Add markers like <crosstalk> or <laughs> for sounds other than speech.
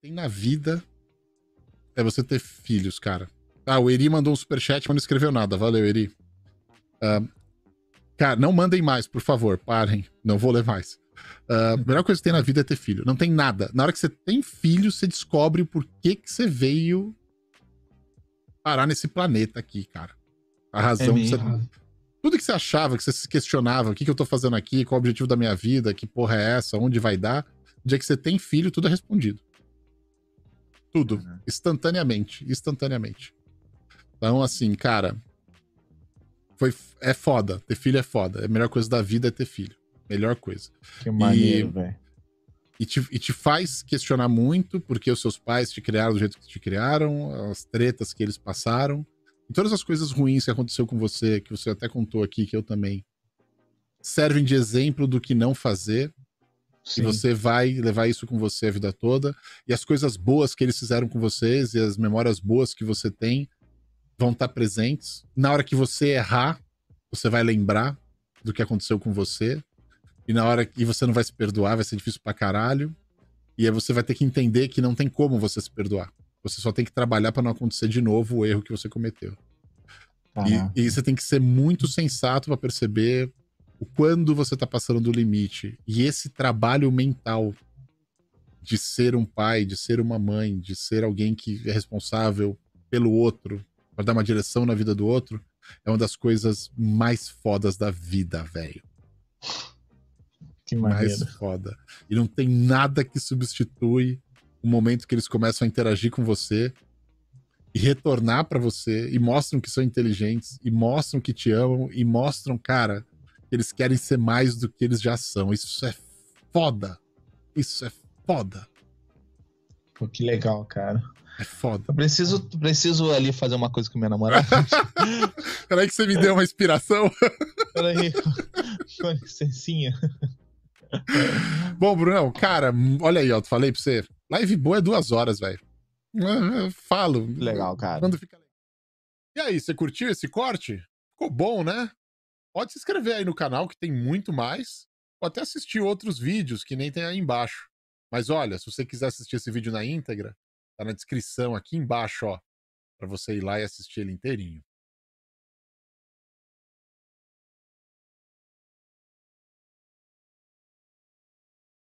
tem na vida é você ter filhos, cara. Ah, o Eri mandou um superchat, mas não escreveu nada. Valeu, Eri. Uh, cara, não mandem mais, por favor. Parem. Não vou ler mais. Uh, a melhor coisa que tem na vida é ter filho. Não tem nada. Na hora que você tem filho, você descobre por que, que você veio parar nesse planeta aqui, cara. A razão é que você... Tudo que você achava, que você se questionava, o que, que eu tô fazendo aqui, qual o objetivo da minha vida, que porra é essa, onde vai dar, o dia que você tem filho, tudo é respondido. Tudo. Uhum. Instantaneamente. Instantaneamente. Então, assim, cara. Foi, é foda. Ter filho é foda. A melhor coisa da vida é ter filho. Melhor coisa. Que maneiro, velho. E te, e te faz questionar muito porque os seus pais te criaram do jeito que te criaram, as tretas que eles passaram, e todas as coisas ruins que aconteceu com você, que você até contou aqui, que eu também, servem de exemplo do que não fazer, Sim. E você vai levar isso com você a vida toda. E as coisas boas que eles fizeram com vocês e as memórias boas que você tem vão estar tá presentes. Na hora que você errar, você vai lembrar do que aconteceu com você. E na hora que você não vai se perdoar, vai ser difícil pra caralho. E aí você vai ter que entender que não tem como você se perdoar. Você só tem que trabalhar para não acontecer de novo o erro que você cometeu. Ah. E, e, você tem que ser muito sensato para perceber o quando você tá passando do limite. E esse trabalho mental de ser um pai, de ser uma mãe, de ser alguém que é responsável pelo outro, para dar uma direção na vida do outro, é uma das coisas mais fodas da vida, velho. Que Mais foda. E não tem nada que substitui o momento que eles começam a interagir com você e retornar para você e mostram que são inteligentes e mostram que te amam e mostram, cara, eles querem ser mais do que eles já são. Isso é foda. Isso é foda. Pô, que legal, cara. É foda. Eu preciso, preciso ali fazer uma coisa com minha namorada. <laughs> Peraí que você me deu uma inspiração. <laughs> Peraí, com licencinha. Bom, Brunão, cara, olha aí, ó, falei pra você. Live boa é duas horas, velho. Falo. Legal, cara. Quando fica... E aí, você curtiu esse corte? Ficou bom, né? Pode se inscrever aí no canal, que tem muito mais, ou até assistir outros vídeos que nem tem aí embaixo. Mas olha, se você quiser assistir esse vídeo na íntegra, tá na descrição aqui embaixo, ó, para você ir lá e assistir ele inteirinho.